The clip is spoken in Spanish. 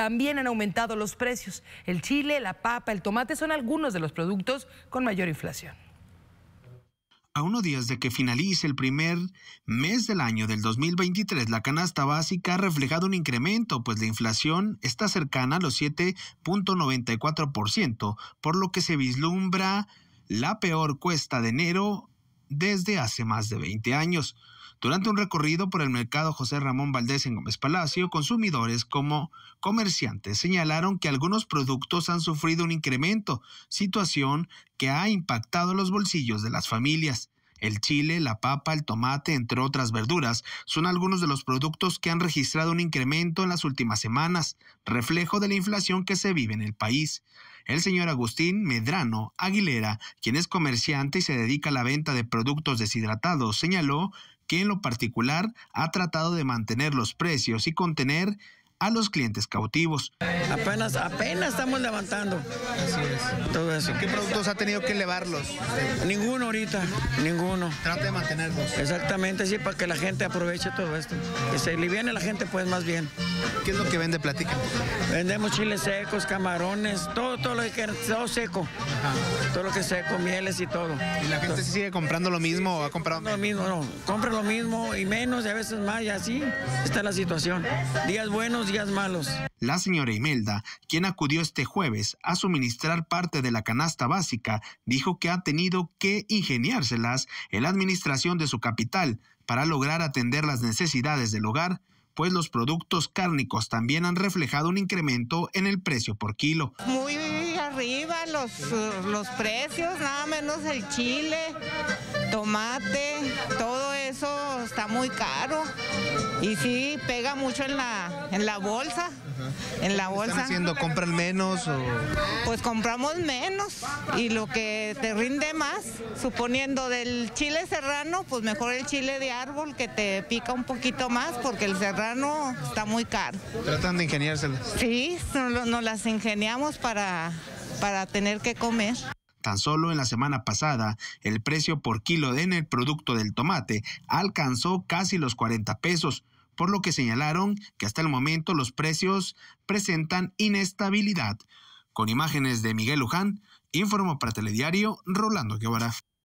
también han aumentado los precios. El chile, la papa, el tomate son algunos de los productos con mayor inflación. A unos días de que finalice el primer mes del año del 2023, la canasta básica ha reflejado un incremento, pues la inflación está cercana a los 7.94%, por lo que se vislumbra la peor cuesta de enero desde hace más de 20 años. Durante un recorrido por el mercado José Ramón Valdés en Gómez Palacio, consumidores como comerciantes señalaron que algunos productos han sufrido un incremento, situación que ha impactado los bolsillos de las familias. El chile, la papa, el tomate, entre otras verduras, son algunos de los productos que han registrado un incremento en las últimas semanas, reflejo de la inflación que se vive en el país el señor Agustín Medrano Aguilera, quien es comerciante y se dedica a la venta de productos deshidratados, señaló que en lo particular ha tratado de mantener los precios y contener a los clientes cautivos. Apenas, apenas estamos levantando. Así todo ¿Qué productos ha tenido que elevarlos? Ninguno ahorita, ninguno. Trate de mantenerlos. Exactamente, sí, para que la gente aproveche todo esto. Que se viene la gente, pues, más bien. ¿Qué es lo que vende? Platica. Vendemos chiles secos, camarones, todo, lo que todo seco. Todo lo que seco, mieles y todo. ¿Y la gente sigue comprando lo mismo o ha comprado Lo mismo, no. Compra lo mismo y menos y a veces más y así está la situación. Días buenos, días malos. La señora Imelda, quien acudió este jueves a suministrar parte de la canasta básica, dijo que ha tenido que ingeniárselas en la administración de su capital para lograr atender las necesidades del hogar pues los productos cárnicos también han reflejado un incremento en el precio por kilo. Muy arriba los, los precios, nada menos el chile, tomate, todo está muy caro. Y sí, pega mucho en la, en la bolsa. En la bolsa. ¿Están haciendo? ¿Compran menos? Pues compramos menos y lo que te rinde más, suponiendo del chile serrano, pues mejor el chile de árbol que te pica un poquito más porque el serrano está muy caro. ¿Tratan de ingeniárselas? Sí, nos, las ingeniamos para, para tener que comer. Tan solo en la semana pasada, el precio por kilo en el producto del tomate alcanzó casi los 40 pesos, por lo que señalaron que hasta el momento los precios presentan inestabilidad. Con imágenes de Miguel Luján, informó para Telediario Rolando Guevara.